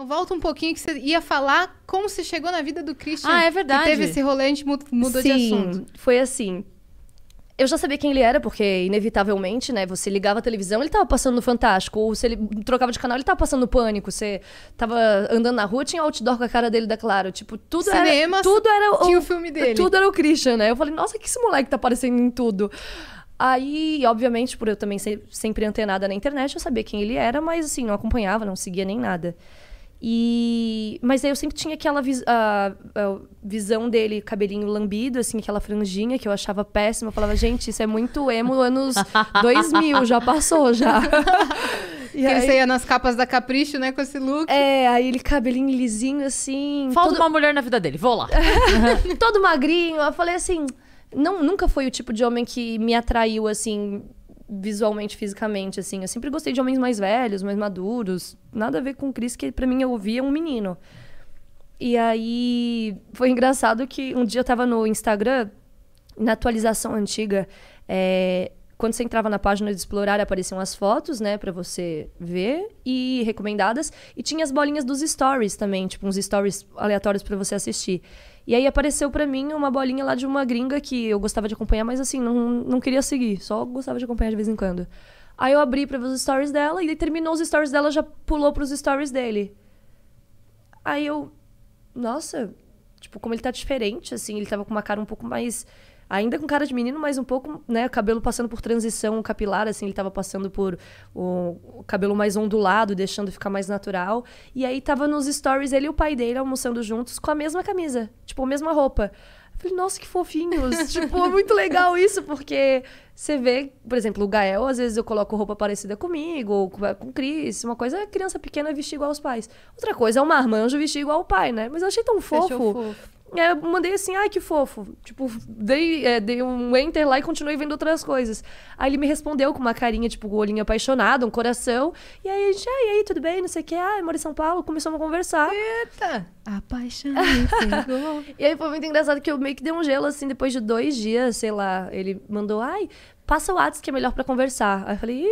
Então volta um pouquinho que você ia falar como você chegou na vida do Christian. Ah, é verdade. Que teve esse rolê, a gente mudou Sim, de assunto. foi assim. Eu já sabia quem ele era, porque inevitavelmente, né? Você ligava a televisão, ele tava passando no Fantástico. Ou se ele trocava de canal, ele tava passando no Pânico. Você tava andando na rua, tinha outdoor com a cara dele da Claro. Tipo, tudo Cinema, era... Tudo era o, tinha o filme dele. Tudo era o Christian, né? Eu falei, nossa, que esse moleque tá aparecendo em tudo. Aí, obviamente, por eu também ser sempre antenada na internet, eu sabia quem ele era, mas assim, não acompanhava, não seguia nem nada. E... Mas aí eu sempre tinha aquela vis... a... a visão dele, cabelinho lambido, assim, aquela franjinha que eu achava péssima. Eu falava, gente, isso é muito emo anos 2000, já passou, já. E que aí... ele saía nas capas da Capricho, né, com esse look. É, aí ele cabelinho lisinho, assim... Falta todo... uma mulher na vida dele, vou lá. todo magrinho. Eu falei assim, não, nunca foi o tipo de homem que me atraiu, assim visualmente, fisicamente, assim. Eu sempre gostei de homens mais velhos, mais maduros. Nada a ver com o Chris, que para mim eu via um menino. E aí foi engraçado que um dia eu tava no Instagram, na atualização antiga, é, quando você entrava na página de explorar, apareciam as fotos, né, para você ver e recomendadas, e tinha as bolinhas dos stories também, tipo uns stories aleatórios para você assistir. E aí apareceu para mim uma bolinha lá de uma gringa que eu gostava de acompanhar, mas assim, não, não queria seguir, só gostava de acompanhar de vez em quando. Aí eu abri para ver os stories dela e ele terminou os stories dela, já pulou para os stories dele. Aí eu, nossa, Tipo, como ele tá diferente, assim, ele tava com uma cara um pouco mais. Ainda com cara de menino, mas um pouco, né? Cabelo passando por transição capilar, assim, ele tava passando por o, cabelo mais ondulado, deixando ficar mais natural. E aí tava nos stories ele e o pai dele almoçando juntos com a mesma camisa, tipo, a mesma roupa. Falei, nossa, que fofinhos. tipo, é muito legal isso, porque você vê, por exemplo, o Gael, às vezes eu coloco roupa parecida comigo, ou com o Cris. Uma coisa é criança pequena vestir igual aos pais. Outra coisa é o marmanjo vestir igual ao pai, né? Mas eu achei tão fofo. fofo. É, mandei assim, ai, que fofo. Tipo, dei, é, dei um enter lá e continuei vendo outras coisas. Aí ele me respondeu com uma carinha, tipo, um olhinho apaixonado, um coração. E aí a gente, ai, aí, tudo bem, não sei o que. Ah, eu moro em São Paulo, começamos a conversar. Eita! Apaixonei, E aí foi muito engraçado que eu meio que dei um gelo, assim, depois de dois dias, sei lá. Ele mandou, ai, passa o WhatsApp que é melhor para conversar. Aí eu falei,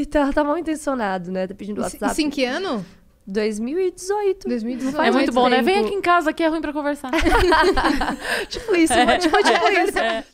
ih, tá, tá mal intencionado, né? Tá pedindo WhatsApp. Isso em que ano? 2018. 2018. É muito bom, né? Vem aqui em casa que é ruim pra conversar. Tipo, tipo, é. tipo isso, é. tipo, tipo é. isso. É.